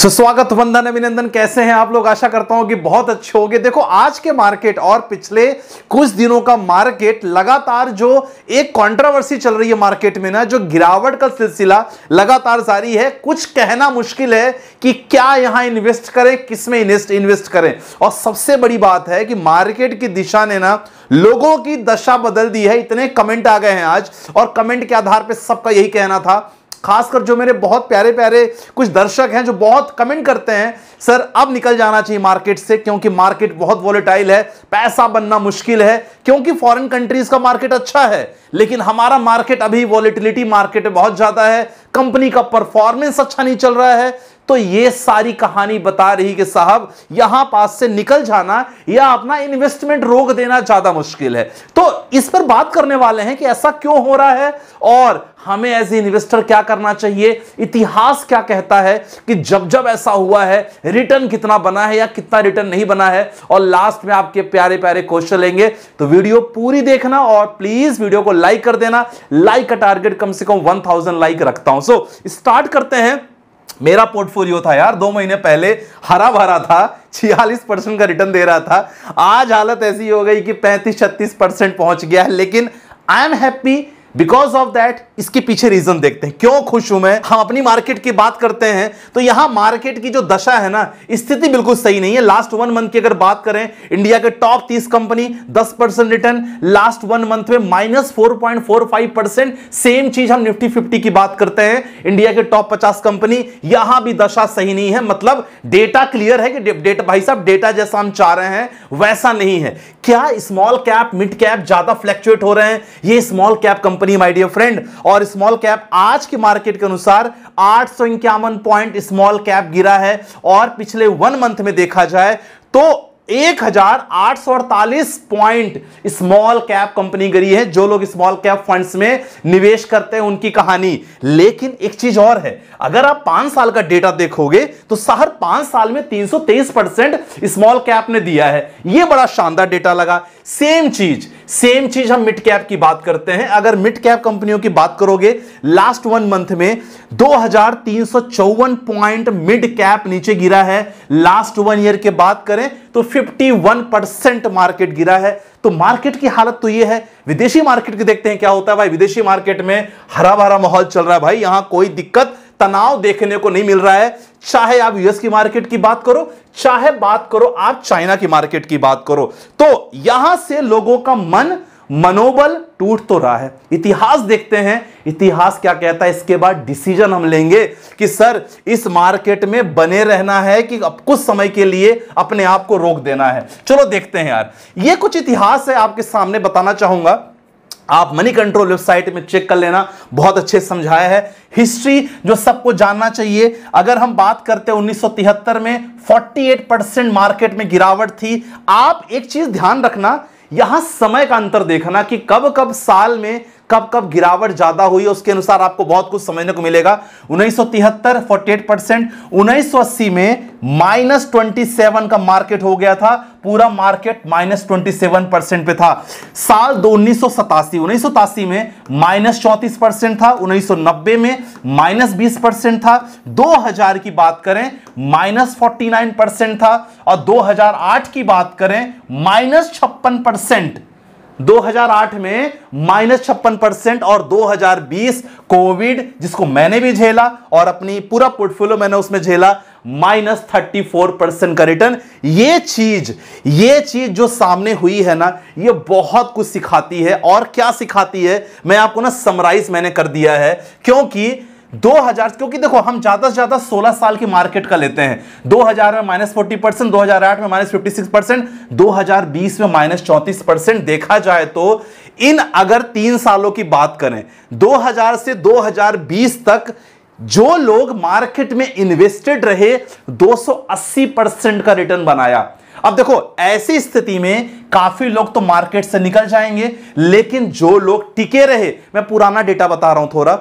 सो so, स्वागत वंदन अभिनंदन कैसे हैं आप लोग आशा करता हूं कि बहुत अच्छे होंगे देखो आज के मार्केट और पिछले कुछ दिनों का मार्केट लगातार जो एक कंट्रोवर्सी चल रही है मार्केट में ना जो गिरावट का सिलसिला लगातार जारी है कुछ कहना मुश्किल है कि क्या यहां इन्वेस्ट करें में इन्वेस्ट इन्वेस्ट करें और सबसे बड़ी बात है कि मार्केट की दिशा ने ना लोगों की दशा बदल दी है इतने कमेंट आ गए हैं आज और कमेंट के आधार पर सबका यही कहना था खासकर जो मेरे बहुत प्यारे प्यारे कुछ दर्शक हैं जो बहुत कमेंट करते हैं सर अब निकल जाना चाहिए मार्केट से क्योंकि मार्केट बहुत वॉलेटाइल है पैसा बनना मुश्किल है क्योंकि फॉरेन कंट्रीज का मार्केट अच्छा है लेकिन हमारा मार्केट अभी वॉलेटिलिटी मार्केट बहुत ज़्यादा है कंपनी का परफॉर्मेंस अच्छा नहीं चल रहा है तो ये सारी कहानी बता रही कि साहब यहां पास से निकल जाना या अपना इन्वेस्टमेंट रोक देना ज्यादा मुश्किल है तो इस पर बात करने वाले हैं कि ऐसा क्यों हो रहा है और हमें एज इन्वेस्टर क्या करना चाहिए इतिहास क्या कहता है कि जब जब ऐसा हुआ है रिटर्न कितना बना है या कितना रिटर्न नहीं बना है और लास्ट में आपके प्यारे प्यारे क्वेश्चन लेंगे तो वीडियो पूरी देखना और प्लीज वीडियो को लाइक कर देना लाइक का टारगेट कम से कम वन लाइक रखता हूं सो so, स्टार्ट करते हैं मेरा पोर्टफोलियो था यार दो महीने पहले हरा भरा था छियालीस परसेंट का रिटर्न दे रहा था आज हालत ऐसी हो गई कि पैंतीस छत्तीस परसेंट पहुंच गया है लेकिन I am happy because of that इसके पीछे रीजन देखते हैं क्यों खुश हूं मैं हम अपनी मार्केट की बात करते हैं तो यहां मार्केट की जो दशा है ना स्थिति बिल्कुल सही नहीं है लास्ट वन मंथ की अगर बात करें इंडिया के टॉप तीस कंपनी दस percent return last one month में minus four point four five percent same चीज हम निफ्टी फिफ्टी की बात करते हैं इंडिया के टॉप पचास कंपनी यहां भी दशा सही नहीं है मतलब डेटा क्लियर है कि डेटा भाई साहब डेटा जैसा हम चाह रहे हैं वैसा नहीं है क्या स्मॉल कैप मिड कैप ज्यादा फ्लैक्चुएट हो रहे हैं ये small cap company company my dear friend और स्मॉल कैप आज के मार्केट के अनुसार आठ पॉइंट स्मॉल कैप गिरा है और पिछले वन मंथ में देखा जाए तो एक पॉइंट स्मॉल कैप कंपनी गिरी है जो लोग स्मॉल कैप फंड्स में निवेश करते हैं उनकी कहानी लेकिन एक चीज और है अगर आप पांच साल का डेटा देखोगे तो शहर पांच साल में 323 परसेंट स्मॉल कैप ने दिया है यह बड़ा शानदार डेटा लगा सेम चीज सेम चीज हम मिड कैप की बात करते हैं अगर मिड कैप कंपनियों की बात करोगे लास्ट वन मंथ में दो पॉइंट मिड कैप नीचे गिरा है लास्ट वन ईयर की बात करें तो 51 परसेंट मार्केट गिरा है तो मार्केट की हालत तो ये है विदेशी मार्केट की देखते हैं क्या होता है भाई विदेशी मार्केट में हरा भरा माहौल चल रहा है भाई यहां कोई दिक्कत तनाव देखने को नहीं मिल रहा है चाहे आप यूएस की मार्केट की बात करो चाहे बात करो आप चाइना की मार्केट की बात करो तो यहां से लोगों का मन मनोबल टूट तो रहा है इतिहास देखते हैं इतिहास क्या कहता है इसके बाद डिसीजन हम लेंगे कि सर इस मार्केट में बने रहना है कि अब कुछ समय के लिए अपने आप को रोक देना है चलो देखते हैं यार ये कुछ इतिहास है आपके सामने बताना चाहूंगा आप मनी कंट्रोल वेबसाइट में चेक कर लेना बहुत अच्छे समझाया है हिस्ट्री जो सबको जानना चाहिए अगर हम बात करते हैं 1973 में 48 परसेंट मार्केट में गिरावट थी आप एक चीज ध्यान रखना यहां समय का अंतर देखना कि कब कब साल में कब कब गिरावट ज्यादा हुई है उसके अनुसार आपको बहुत कुछ समझने को मिलेगा 1973 48 तिहत्तर उन्नीस में माइनस ट्वेंटी सेवन का मार्केट हो गया था पूरा market minus twenty seven percent पे था साल दो उन्नीस उन्नीस में माइनस चौतीस परसेंट था 1990 में माइनस बीस परसेंट था 2000 की बात करें माइनस फोर्टी नाइन परसेंट था और 2008 की बात करें माइनस छप्पन परसेंट 2008 में माइनस छप्पन परसेंट और 2020 कोविड जिसको मैंने भी झेला और अपनी पूरा पोर्टफोलियो मैंने उसमें झेला माइनस थर्टी फोर परसेंट का रिटर्न ये चीज ये चीज जो सामने हुई है ना ये बहुत कुछ सिखाती है और क्या सिखाती है मैं आपको ना समराइज मैंने कर दिया है क्योंकि 2000 क्योंकि देखो हम ज़्यादा से ज़्यादा 16 साल की मार्केट का लेते हैं 2000 में माइनस फोर्टी परसेंट दो में माइनस फिफ्टी परसेंट दो में माइनस चौंतीस परसेंट देखा जाए तो इन अगर तीन सालों की बात करें 2000 से 2020 तक जो लोग मार्केट में इन्वेस्टेड रहे 280 परसेंट का रिटर्न बनाया अब देखो ऐसी स्थिति में काफी लोग तो मार्केट से निकल जाएंगे लेकिन जो लोग टिके रहे मैं पुराना डेटा बता रहा हूं थोड़ा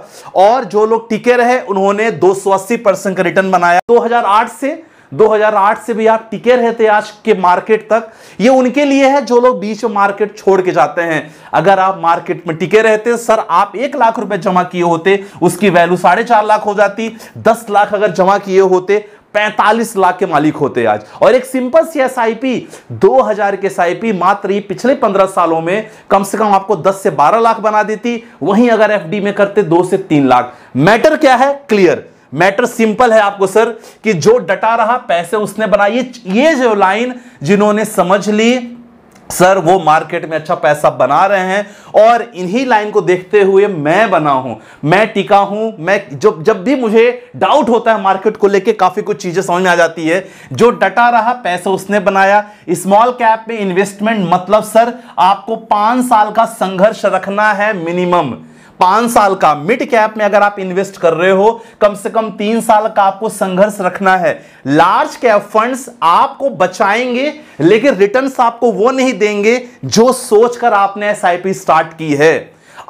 और जो लोग टिके रहे उन्होंने अस्सी परसेंट का रिटर्न बनाया 2008 से 2008 से भी आप टिके रहते आज के मार्केट तक ये उनके लिए है जो लोग बीच में मार्केट छोड़ के जाते हैं अगर आप मार्केट में टिके रहते सर आप एक लाख रुपए जमा किए होते उसकी वैल्यू साढ़े चार लाख हो जाती दस लाख अगर जमा किए होते पैंतालीस लाख के मालिक होते आज और एक सिंपल सी एस आई पी दो हजार के एस आई पी मात्र पिछले पंद्रह सालों में कम से कम आपको दस से बारह लाख बना देती वहीं अगर एफ डी में करते दो से तीन लाख मैटर क्या है क्लियर मैटर सिंपल है आपको सर कि जो डटा रहा पैसे उसने बनाई ये जो लाइन जिन्होंने समझ ली सर वो मार्केट में अच्छा पैसा बना रहे हैं और इन्हीं लाइन को देखते हुए मैं बना हूं मैं टिका हूं मैं जब जब भी मुझे डाउट होता है मार्केट को लेके काफ़ी कुछ चीज़ें समझ में आ जाती है जो डटा रहा पैसा उसने बनाया स्मॉल कैप में इन्वेस्टमेंट मतलब सर आपको पांच साल का संघर्ष रखना है मिनिमम पांच साल का मिड कैप में अगर आप इन्वेस्ट कर रहे हो कम से कम तीन साल का आपको संघर्ष रखना है लार्ज कैप फंड्स आपको बचाएंगे लेकिन रिटर्न्स आपको वो नहीं देंगे जो सोचकर आपने एसआईपी स्टार्ट की है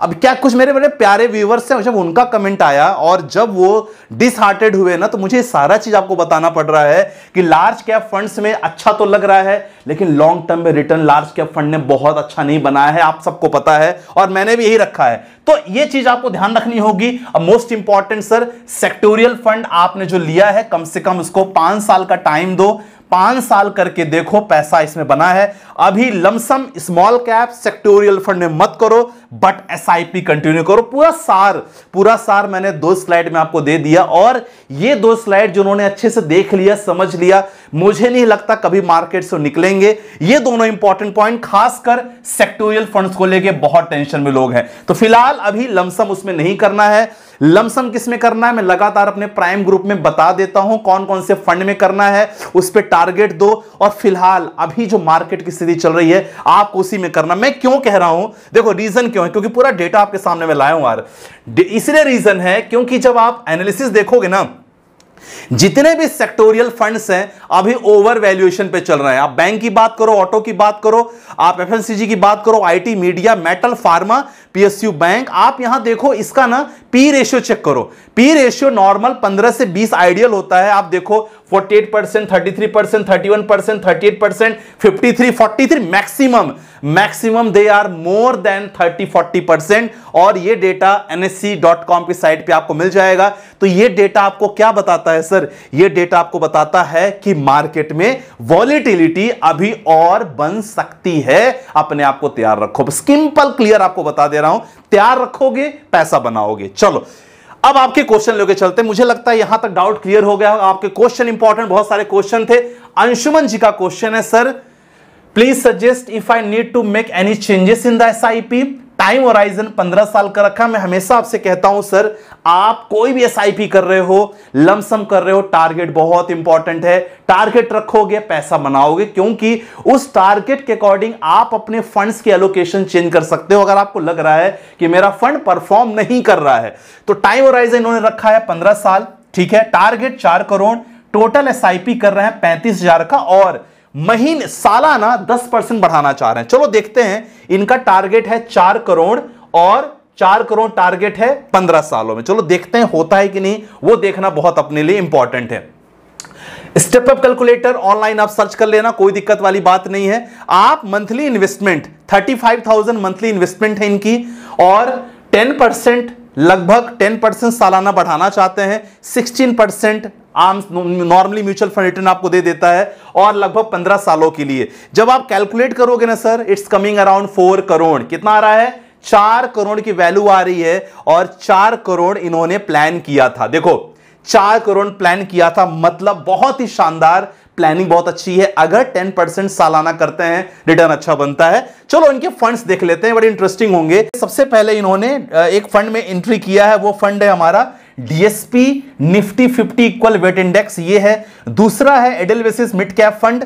अब क्या कुछ मेरे बड़े प्यारे व्यूवर्स हैं जब उनका कमेंट आया और जब वो डिसहार्टेड हुए ना तो मुझे सारा चीज आपको बताना पड़ रहा है कि लार्ज कैप फंड्स में अच्छा तो लग रहा है लेकिन लॉन्ग टर्म में रिटर्न लार्ज कैप फंड ने बहुत अच्छा नहीं बनाया है आप सबको पता है और मैंने भी यही रखा है तो ये चीज आपको ध्यान रखनी होगी अब most important sir sectoral fund आपने जो लिया है कम से कम उसको पांच साल का टाइम दो पांच साल करके देखो पैसा इसमें बना है अभी lump sum small cap sectoral fund में मत करो बट एसआईपी कंटिन्यू करो पूरा सार पूरा सार मैंने दो स्लाइड में आपको दे दिया और ये दो स्लाइड जिन्होंने अच्छे से देख लिया समझ लिया मुझे नहीं लगता कभी मार्केट से निकलेंगे ये दोनों इंपॉर्टेंट पॉइंट खासकर सेक्टोरियल फंड को लेकर बहुत टेंशन में लोग हैं तो फिलहाल अभी लमसम उसमें नहीं करना है लमसम किसमें करना है मैं लगातार अपने प्राइम ग्रुप में बता देता हूं कौन कौन से फंड में करना है उस पर टारगेट दो और फिलहाल अभी जो मार्केट की स्थिति चल रही है आपको उसी में करना मैं क्यों कह रहा हूं देखो रीजन क्यों है क्योंकि पूरा डेटा आपके सामने में लाया हूं यार इसलिए रीजन है क्योंकि जब आप एनालिसिस देखोगे ना जितने भी सेक्टोरियल फंड्स हैं अभी ओवर वैल्यूएशन पे चल रहे हैं आप बैंक की बात करो ऑटो की बात करो आप एफएनसीजी की बात करो IT media metal pharma PSU bank आप यहां देखो इसका ना पी रेशियो चेक करो पी रेशियो नॉर्मल 15 से 20 आइडियल होता है आप देखो 48 percent thirty three percent thirty one percent thirty eight percent fifty three forty three maximum maximum they are more than thirty forty percent और ये डेटा डॉट कॉम की site पे आपको मिल जाएगा तो ये डेटा आपको क्या बताता है सर ये डेटा आपको बताता है कि मार्केट में वॉलिटिलिटी अभी और बन सकती है अपने आप को तैयार रखो सिंपल क्लियर आपको बता दे रहा हूं तैयार रखोगे पैसा बनाओगे चलो अब आपके क्वेश्चन लेके चलते मुझे लगता है यहां तक डाउट क्लियर हो गया आपके क्वेश्चन इंपॉर्टेंट बहुत सारे क्वेश्चन थे अंशुमन जी का क्वेश्चन है sir please suggest if I need to make any changes in the S I P time horizon 15 साल का रखा मैं हमेशा आपसे कहता हूं सर आप कोई भी एसआईपी कर रहे हो लमसम कर रहे हो टारगेट बहुत इंपॉर्टेंट है टारगेट रखोगे पैसा बनाओगे क्योंकि उस टारगेट के अकॉर्डिंग आप अपने फंड्स के एलोकेशन चेंज कर सकते हो अगर आपको लग रहा है कि मेरा फंड परफॉर्म नहीं कर रहा है तो टाइम होराइजन इन्होंने रखा है पंद्रह साल ठीक है टारगेट चार करोड़ टोटल एस कर रहे हैं पैंतीस का और महीने सालाना दस परसेंट बढ़ाना चाह रहे हैं चलो देखते हैं इनका टारगेट है चार करोड़ और चार करोड़ टारगेट है पंद्रह सालों में चलो देखते हैं होता है कि नहीं वो देखना बहुत अपने लिए इंपॉर्टेंट है स्टेप अप कैलकुलेटर ऑनलाइन आप सर्च कर लेना कोई दिक्कत वाली बात नहीं है आप मंथली इन्वेस्टमेंट 35,000 मंथली इन्वेस्टमेंट है इनकी और 10 परसेंट लगभग 10 परसेंट सालाना बढ़ाना चाहते हैं 16 परसेंट आम नॉर्मली म्यूचुअल फंड रिटर्न आपको दे देता है और लगभग पंद्रह सालों के लिए जब आप कैलकुलेट करोगे ना sir it's coming around four crore कितना आ रहा है चार करोड़ की वैल्यू आ रही है और चार करोड़ इन्होंने प्लान किया था देखो चार करोड़ प्लान किया था मतलब बहुत ही शानदार प्लानिंग बहुत अच्छी है अगर 10 परसेंट सालाना करते हैं रिटर्न अच्छा बनता है चलो इनके फंड्स देख लेते हैं बड़े इंटरेस्टिंग होंगे सबसे पहले इन्होंने एक फंड में एंट्री किया है वो फंड है हमारा DSP Nifty 50 equal weight index ये है दूसरा है Edelweiss mid cap fund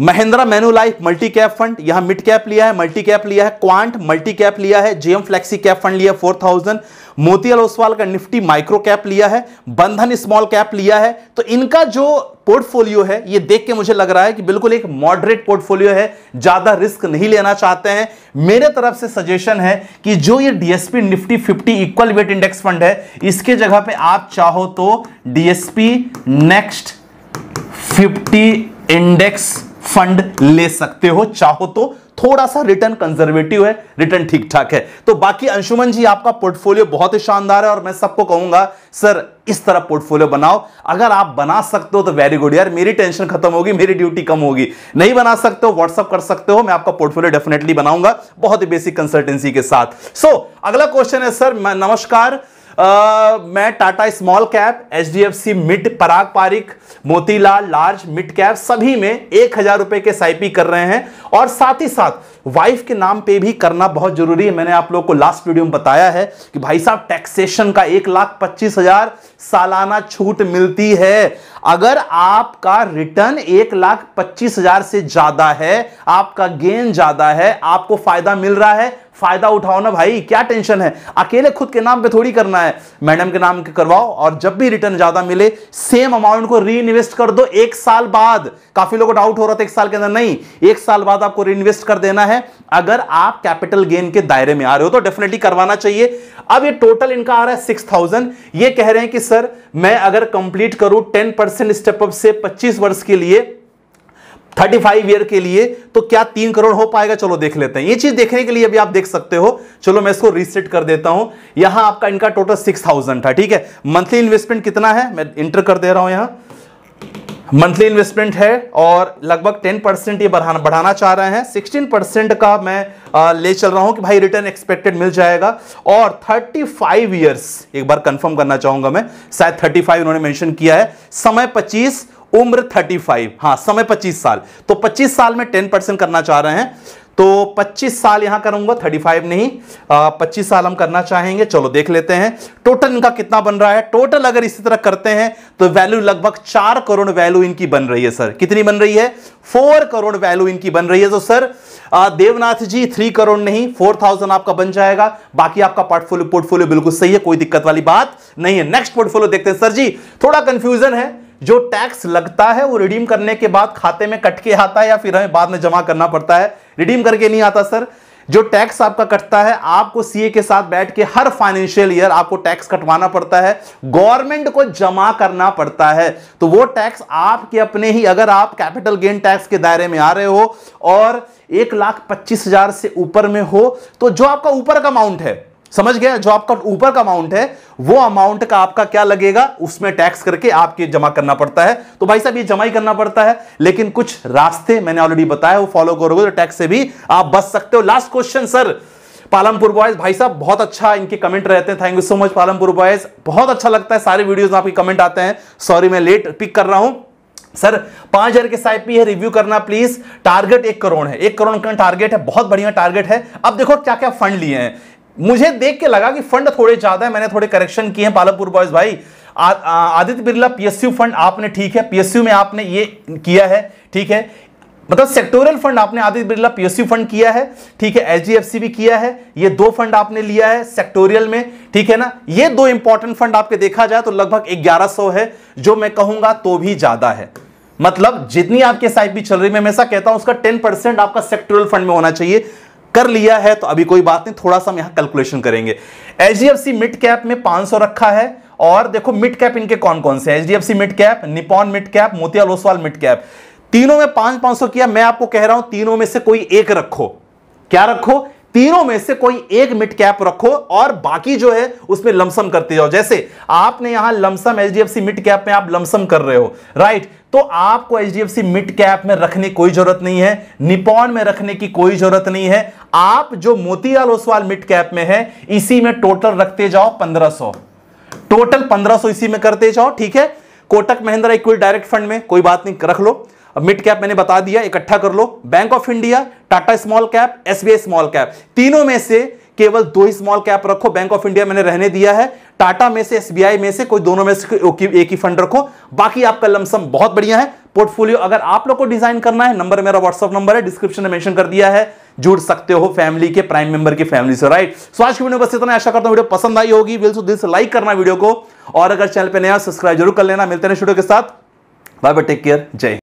Mahindra Manulife multi cap fund यहां मिड कैप लिया है मल्टी कैप लिया है क्वांट मल्टी कैप लिया है जीएम फ्लेक्सी कैप फंड लिया फोर थाउजेंड मोतियाल ओसवाल का निफ्टी माइक्रो कैप लिया है बंधन स्मॉल कैप लिया है तो इनका जो पोर्टफोलियो है ये देख के मुझे लग रहा है कि बिल्कुल एक मॉडरेट पोर्टफोलियो है ज्यादा रिस्क नहीं लेना चाहते हैं मेरे तरफ से सजेशन है कि जो ये DSP Nifty 50 equal weight index fund है इसके जगह पे आप चाहो तो DSP next fifty index fund ले सकते हो चाहो तो थोड़ा सा रिटर्न कंजर्वेटिव है रिटर्न ठीक ठाक है तो बाकी अंशुमन जी आपका पोर्टफोलियो बहुत ही शानदार है और मैं सबको कहूंगा सर इस तरह पोर्टफोलियो बनाओ अगर आप बना सकते हो तो वेरी गुड यार मेरी टेंशन खत्म होगी मेरी ड्यूटी कम होगी नहीं बना सकते हो व्हाट्सअप कर सकते हो मैं आपका पोर्टफोलियो डेफिनेटली बनाऊंगा बहुत ही बेसिक कंसल्टेंसी के साथ सो so, अगला क्वेश्चन है सर नमस्कार मैं Tata small cap H D F C mid Parag Parikh Motilal large mid cap सभी में एक हजार रुपए के साइपी कर रहे हैं और साथ ही साथ वाइफ के नाम पे भी करना बहुत जरूरी है मैंने आप लोग को लास्ट वीडियो में बताया है कि भाई साहब टैक्सेशन का एक लाख पच्चीस हजार सालाना छूट मिलती है अगर आपका रिटर्न एक लाख पच्चीस हजार से ज्यादा है आपका गेन ज्यादा है आपको फायदा मिल रहा है फायदा उठाओ ना भाई क्या टेंशन है अकेले खुद के नाम पे थोड़ी करना है मैडम के नाम के करवाओ और जब भी रिटर्न ज्यादा मिले सेम अमाउंट को री कर दो एक साल बाद काफी लोगों को डाउट हो रहा था एक साल के अंदर नहीं एक साल बाद आपको री कर देना है अगर आप कैपिटल गेन के दायरे में आ रहे हो तो डेफिनेटली करवाना चाहिए अब ये टोटल इनका आ रहा है सिक्स ये कह रहे हैं कि सर मैं अगर कंप्लीट करूं टेन स्टेप अप से पच्चीस वर्ष के लिए थर्टी फाइव ईयर के लिए तो क्या तीन करोड़ हो पाएगा चलो देख लेते हैं ये चीज देखने के लिए अभी आप देख सकते हो चलो मैं इसको रीसेट कर देता हूं यहां आपका इनका टोटल सिक्स थाउजेंड था ठीक है मंथली इन्वेस्टमेंट कितना है मैं इंटर कर दे रहा हूं यहां मंथली इन्वेस्टमेंट है और लगभग टेन परसेंट ये बढ़ाना बढ़ाना चाह रहे हैं सिक्सटीन परसेंट का मैं आ, ले चल रहा हूं कि भाई रिटर्न एक्सपेक्टेड मिल जाएगा और थर्टी फाइव ईयर्स एक बार कंफर्म करना चाहूंगा मैं शायद थर्टी फाइव उन्होंने मेंशन किया है समय पच्चीस उम्र 35 हाँ समय 25 साल तो 25 साल में 10 परसेंट करना चाह रहे हैं तो 25 साल यहां करूंगा 35 नहीं आ, 25 साल हम करना चाहेंगे चलो देख लेते हैं टोटल इनका कितना बन रहा है टोटल अगर इसी तरह करते हैं तो वैल्यू लगभग चार करोड़ वैल्यू इनकी बन रही है सर कितनी बन रही है फोर करोड़ वैल्यू इनकी बन रही है तो सर आ, देवनाथ जी थ्री करोड़ नहीं फोर थाउजेंड आपका बन जाएगा बाकी आपका पोर्टफोलियो पोर्टफोलियो बिल्कुल सही है कोई दिक्कत वाली बात नहीं है नेक्स्ट पोर्टफोलियो देखते हैं सर जी थोड़ा कंफ्यूजन है जो टैक्स लगता है वो रिडीम करने के बाद खाते में कट के आता है या फिर हमें बाद में जमा करना पड़ता है रिडीम करके नहीं आता सर जो टैक्स आपका कटता है आपको सीए के साथ बैठ के हर फाइनेंशियल ईयर आपको टैक्स कटवाना पड़ता है गवर्नमेंट को जमा करना पड़ता है तो वो टैक्स आपके अपने ही अगर आप कैपिटल गेन टैक्स के दायरे में आ रहे हो और एक लाख पच्चीस हजार से ऊपर में हो तो जो आपका ऊपर का अमाउंट है समझ गया जो आपका ऊपर का अमाउंट है वो अमाउंट का आपका क्या लगेगा उसमें टैक्स करके आपके जमा करना पड़ता है तो भाई साहब ये जमा ही करना पड़ता है लेकिन कुछ रास्ते मैंने ऑलरेडी बताया वो फॉलो करोगे तो टैक्स से भी आप बच सकते हो last question sir Palampur boys भाई साहब बहुत अच्छा इनके कमेंट रहते हैं thank you so much Palampur boys बहुत अच्छा लगता है सारे वीडियोज में आपके कमेंट आते हैं सॉरी मैं लेट पिक कर रहा हूं सर पांच हजार के साइड पे रिव्यू करना प्लीज टारगेट एक करोड़ है एक करोड़ का टारगेट है बहुत बढ़िया टारगेट है अब देखो क्या क्या फंड लिए हैं मुझे देख के लगा कि फंड थोड़े ज्यादा है मैंने थोड़े करेक्शन किए हैं पालमपुर बॉयज भाई आदित्य बिरला पीएसयू फंड आपने ठीक है पीएसयू में आपने ये किया है ठीक है मतलब सेक्टोरियल फंड आपने आदित्य बिरला पीएसयू फंड किया है ठीक है एचडीएफसी भी किया है ये दो फंड आपने लिया है सेक्टोरियल में ठीक है ना ये दो इंपॉर्टेंट फंड आपके देखा जाए तो लगभग 1100 है जो मैं कहूंगा तो भी ज्यादा है मतलब जितनी आपकी एस चल रही है मैं हमेशा कहता हूं उसका टेन परसेंट आपका सेक्टोरियल फंड में होना चाहिए कर लिया है तो अभी कोई बात नहीं थोड़ा सा हम यहां कैलकुलेशन करेंगे एच मिड कैप में 500 रखा है और देखो मिड कैप इनके कौन कौन से H D mid cap Nippon mid cap Motilal Oswal mid cap तीनों में पांच पांच सौ किया मैं आपको कह रहा हूं तीनों में से कोई एक रखो क्या रखो तीनों में से कोई एक मिड कैप रखो और बाकी जो है उसमें लमसम करते जाओ जैसे आपने यहां लमसम एचडीएफसी मिड कैप में आप लमसम कर रहे हो राइट तो आपको एच सी मिड कैप में रखने की कोई जरूरत नहीं है निपॉन में रखने की कोई जरूरत नहीं है आप जो मोतीलाल ओसवाल मिड कैप में है इसी में टोटल रखते जाओ 1500 टोटल 1500 इसी में करते जाओ ठीक है Kotak Mahindra equity direct fund में कोई बात नहीं रख लो अब मिड कैप मैंने बता दिया इकट्ठा कर लो Bank of India Tata small cap SBI small cap तीनों में से केवल दो ही स्मॉल कैप रखो बैंक ऑफ इंडिया मैंने रहने दिया है टाटा में से एसबीआई में से कोई दोनों में से एक ही फंड रखो बाकी आपका लमसम बहुत बढ़िया है पोर्टफोलियो अगर आप लोग को डिजाइन करना है नंबर मेरा व्हाट्सअप नंबर है डिस्क्रिप्शन में मेंशन कर दिया है जुड़ सकते हो फैमिली के प्राइम मेंबर की फैमिली से राइट सो आज की वीडियो बस इतना आशा करता हूं वीडियो पसंद आई होगी विल सो दिस लाइक करना वीडियो को और अगर चैनल पर नया सब्सक्राइब जरूर कर लेना मिलते हैं स्टूडियो के साथ बाय बाय टेक केयर जय